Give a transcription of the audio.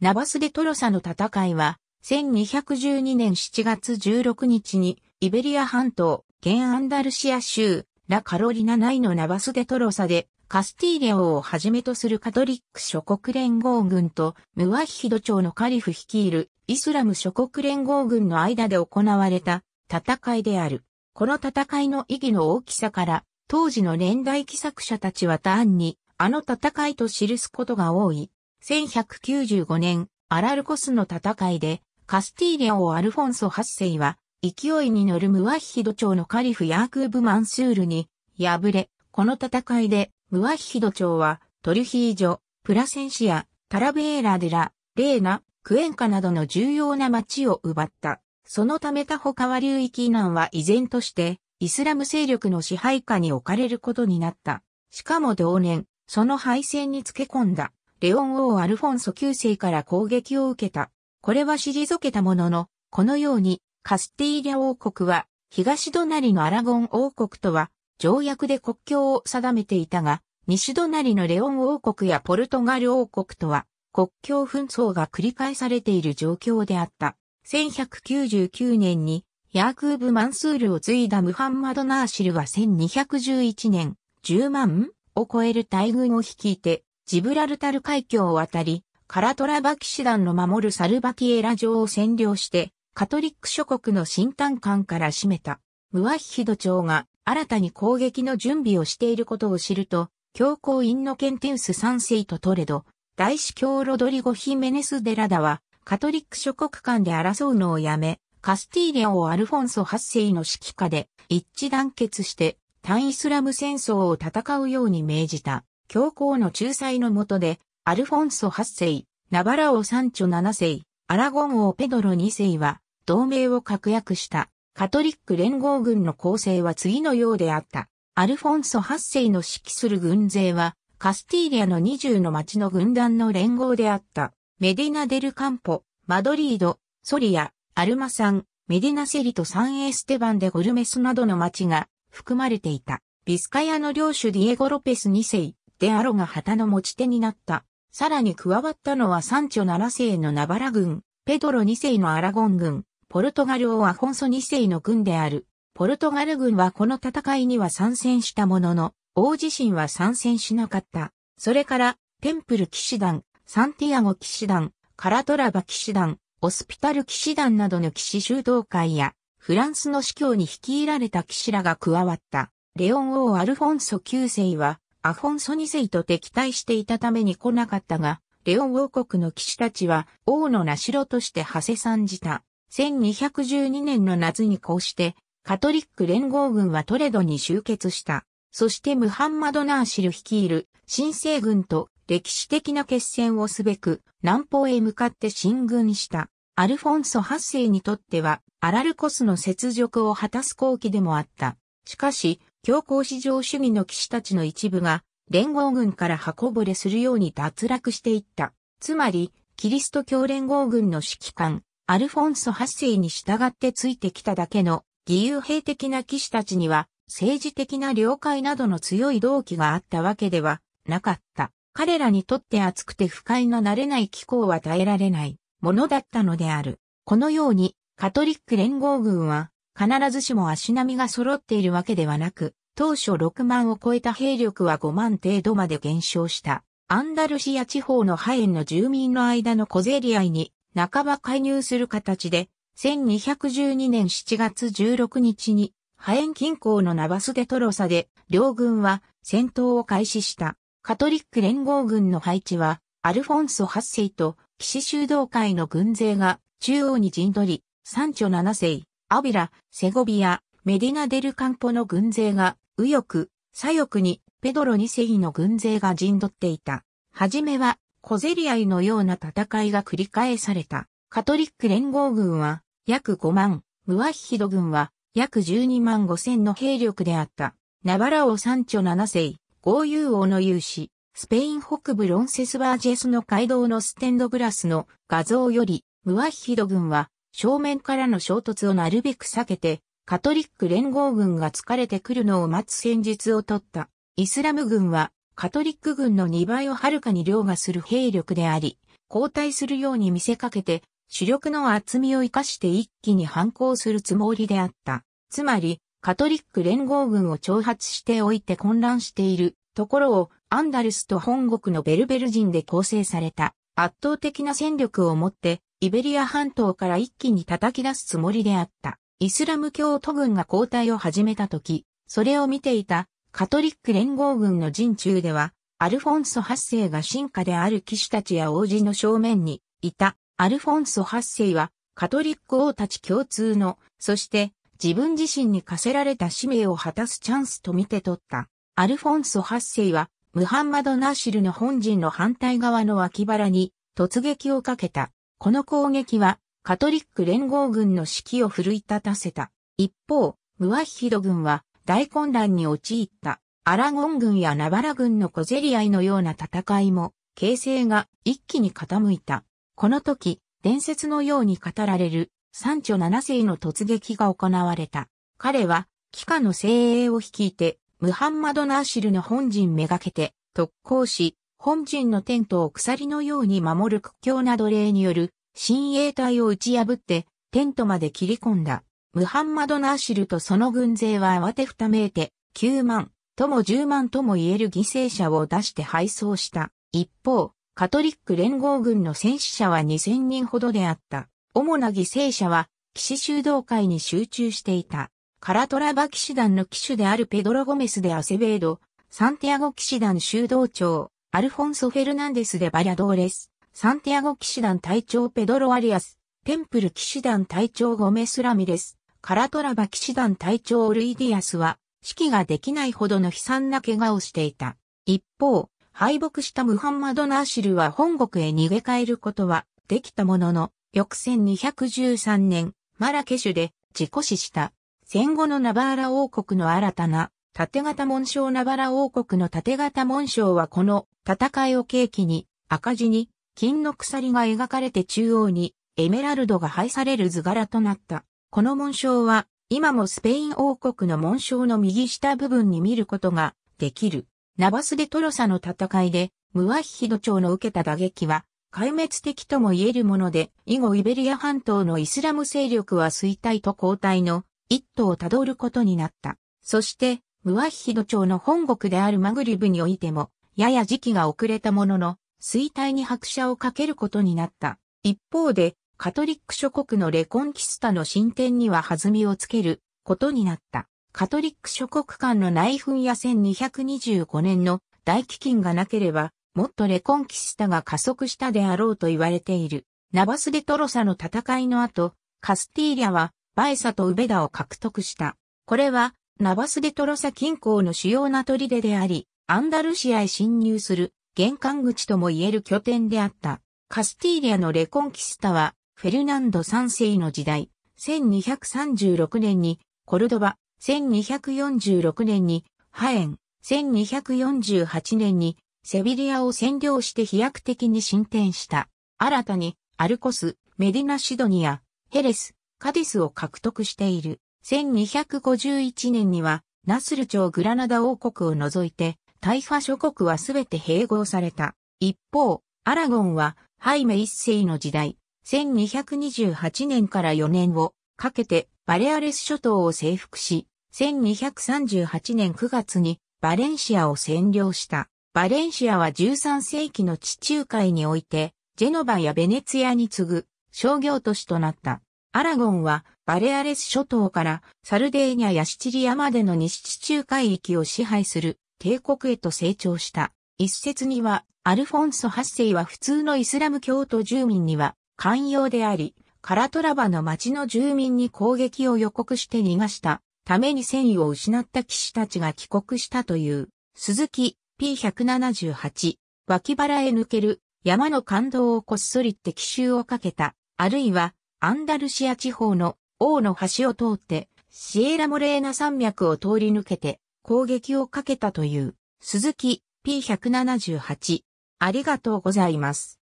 ナバス・デ・トロサの戦いは、1212年7月16日に、イベリア半島、ンアンダルシア州、ラ・カロリナ内のナバス・デ・トロサで、カスティーレ王をはじめとするカトリック諸国連合軍と、ムワヒヒド朝のカリフ率いるイスラム諸国連合軍の間で行われた戦いである。この戦いの意義の大きさから、当時の年代記作者たちは単に、あの戦いと記すことが多い。1195年、アラルコスの戦いで、カスティーリアをアルフォンソ8世は、勢いに乗るムワヒド朝のカリフヤークーブ・マンスールに敗れ、この戦いでムワヒド朝はトルヒージョ、プラセンシア、タラベーラ・デラ、レーナ、クエンカなどの重要な町を奪った。そのため他は流域以難は依然としてイスラム勢力の支配下に置かれることになった。しかも同年、その敗戦につけ込んだレオン王アルフォンソ9世から攻撃を受けた。これは退けたものの、このようにカスティーリャ王国は東隣のアラゴン王国とは条約で国境を定めていたが、西隣のレオン王国やポルトガル王国とは国境紛争が繰り返されている状況であった。1199年にヤークーブ・マンスールを継いだムハンマド・ナーシルは1211年10万を超える大軍を率いてジブラルタル海峡を渡り、カラトラバ騎士団の守るサルバキエラ城を占領して、カトリック諸国の新端艦から占めた、ムワヒヒド朝が新たに攻撃の準備をしていることを知ると、教皇インノケンテウス3世とトレド、大司教ロドリゴ・ヒメネス・デラダは、カトリック諸国間で争うのをやめ、カスティーリアをアルフォンソ8世の指揮下で一致団結して、単イスラム戦争を戦うように命じた。教皇の仲裁の下で、アルフォンソ8世、ナバラオサンチョ7世、アラゴン王ペドロ2世は、同盟を確約した。カトリック連合軍の構成は次のようであった。アルフォンソ8世の指揮する軍勢は、カスティーリアの20の町の軍団の連合であった。メディナ・デル・カンポ、マドリード、ソリア、アルマサン、メディナ・セリとサン・エステバンでゴルメスなどの町が含まれていた。ビスカヤの領主ディエゴ・ロペス2世、あアロが旗の持ち手になった。さらに加わったのはサンチョ7世のナバラ軍、ペドロ2世のアラゴン軍、ポルトガル王アフォンソ2世の軍である。ポルトガル軍はこの戦いには参戦したものの、王自身は参戦しなかった。それから、テンプル騎士団、サンティアゴ騎士団、カラトラバ騎士団、オスピタル騎士団などの騎士修道会や、フランスの司教に率いられた騎士らが加わった。レオン王アルフォンソ9世は、アフォンソ2世と敵対していたために来なかったが、レオン王国の騎士たちは王の名城として馳せ参じた。1212年の夏にこうして、カトリック連合軍はトレドに集結した。そしてムハンマド・ナーシル率いる新政軍と歴史的な決戦をすべく南方へ向かって進軍した。アルフォンソ8世にとってはアラルコスの雪辱を果たす好機でもあった。しかし、強行市場主義の騎士たちの一部が、連合軍から箱ぼれするように脱落していった。つまり、キリスト教連合軍の指揮官、アルフォンソ8世に従ってついてきただけの、義勇兵的な騎士たちには、政治的な了解などの強い動機があったわけではなかった。彼らにとって熱くて不快な慣れない気候は耐えられないものだったのである。このように、カトリック連合軍は、必ずしも足並みが揃っているわけではなく、当初6万を超えた兵力は5万程度まで減少した。アンダルシア地方のハエンの住民の間の小競り合いに半ば介入する形で、1212年7月16日にハエン近郊のナバスデトロサで両軍は戦闘を開始した。カトリック連合軍の配置はアルフォンソ8世と騎士修道会の軍勢が中央に陣取り、山頂7世、アビラ、セゴビア、メディナデルカンポの軍勢が、右翼、左翼に、ペドロ二世の軍勢が陣取っていた。はじめは、小競り合いのような戦いが繰り返された。カトリック連合軍は、約5万、ムワヒド軍は、約12万5千の兵力であった。ナバラオ三丁七世、豪遊王の勇士、スペイン北部ロンセスバージェスの街道のステンドグラスの画像より、ムワヒド軍は正面からの衝突をなるべく避けて、カトリック連合軍が疲れてくるのを待つ戦術を取った。イスラム軍は、カトリック軍の2倍をはるかに凌駕する兵力であり、交代するように見せかけて、主力の厚みを生かして一気に反抗するつもりであった。つまり、カトリック連合軍を挑発しておいて混乱しているところをアンダルスと本国のベルベル人で構成された圧倒的な戦力を持ってイベリア半島から一気に叩き出すつもりであった。イスラム教徒軍が交代を始めた時、それを見ていたカトリック連合軍の陣中では、アルフォンソ8世が進化である騎士たちや王子の正面にいた。アルフォンソ8世はカトリック王たち共通の、そして自分自身に課せられた使命を果たすチャンスと見て取った。アルフォンソ8世は、ムハンマド・ナーシルの本陣の反対側の脇腹に突撃をかけた。この攻撃はカトリック連合軍の指揮を奮い立たせた。一方、ムワヒヒド軍は大混乱に陥った。アラゴン軍やナバラ軍の小競り合いのような戦いも、形勢が一気に傾いた。この時、伝説のように語られる、三著七世の突撃が行われた。彼は、帰化の精鋭を率いて、ムハンマド・ナーシルの本陣めがけて、特攻し、本陣のテントを鎖のように守る屈強な奴隷による親衛隊を打ち破ってテントまで切り込んだ。ムハンマド・ナーシルとその軍勢は慌てふためいて9万とも10万とも言える犠牲者を出して敗走した。一方、カトリック連合軍の戦死者は2000人ほどであった。主な犠牲者は騎士修道会に集中していた。カラトラバ騎士団の騎手であるペドロ・ゴメスでアセベード、サンティアゴ騎士団修道長、アルフォンソ・フェルナンデス・デ・バリャドーレス、サンティアゴ騎士団隊長ペドロ・アリアス、テンプル騎士団隊長ゴメス・ラミレス、カラトラバ騎士団隊長オルイディアスは、指揮ができないほどの悲惨な怪我をしていた。一方、敗北したムハンマド・ナーシルは本国へ逃げ帰ることはできたものの、翌1213年、マラケシュで事故死した。戦後のナバーラ王国の新たな縦型紋章ナバラ王国の縦型紋章はこの戦いを契機に赤字に金の鎖が描かれて中央にエメラルドが配される図柄となった。この紋章は今もスペイン王国の紋章の右下部分に見ることができる。ナバスでトロサの戦いでムワヒヒド朝の受けた打撃は壊滅的とも言えるもので、以後イベリア半島のイスラム勢力は衰退と交代の一途をたどることになった。そして、ムワッヒド朝の本国であるマグリブにおいても、やや時期が遅れたものの、衰退に拍車をかけることになった。一方で、カトリック諸国のレコンキスタの進展には弾みをつけることになった。カトリック諸国間の内紛や1225年の大飢饉がなければ、もっとレコンキスタが加速したであろうと言われている。ナバス・デ・トロサの戦いの後、カスティーリャはバエサとウベダを獲得した。これはナバスデトロサ近郊の主要な砦であり、アンダルシアへ侵入する玄関口とも言える拠点であった。カスティーリアのレコンキスタは、フェルナンド3世の時代、1236年にコルドバ、1246年にハエン、1248年にセビリアを占領して飛躍的に進展した。新たにアルコス、メディナ・シドニア、ヘレス、カディスを獲得している。1251年には、ナスル朝グラナダ王国を除いて、タイファ諸国はすべて併合された。一方、アラゴンは、ハイメ一世の時代、1228年から4年をかけてバレアレス諸島を征服し、1238年9月にバレンシアを占領した。バレンシアは13世紀の地中海において、ジェノバやベネツィアに次ぐ商業都市となった。アラゴンはバレアレス諸島からサルデーニャやシチリアまでの西地中海域を支配する帝国へと成長した。一説には、アルフォンソ8世は普通のイスラム教徒住民には寛容であり、カラトラバの町の住民に攻撃を予告して逃がしたために戦意を失った騎士たちが帰国したという、鈴木 P178、脇腹へ抜ける山の感動をこっそりって奇襲をかけた、あるいはアンダルシア地方の王の橋を通って、シエラモレーナ山脈を通り抜けて攻撃をかけたという、鈴木 P178。ありがとうございます。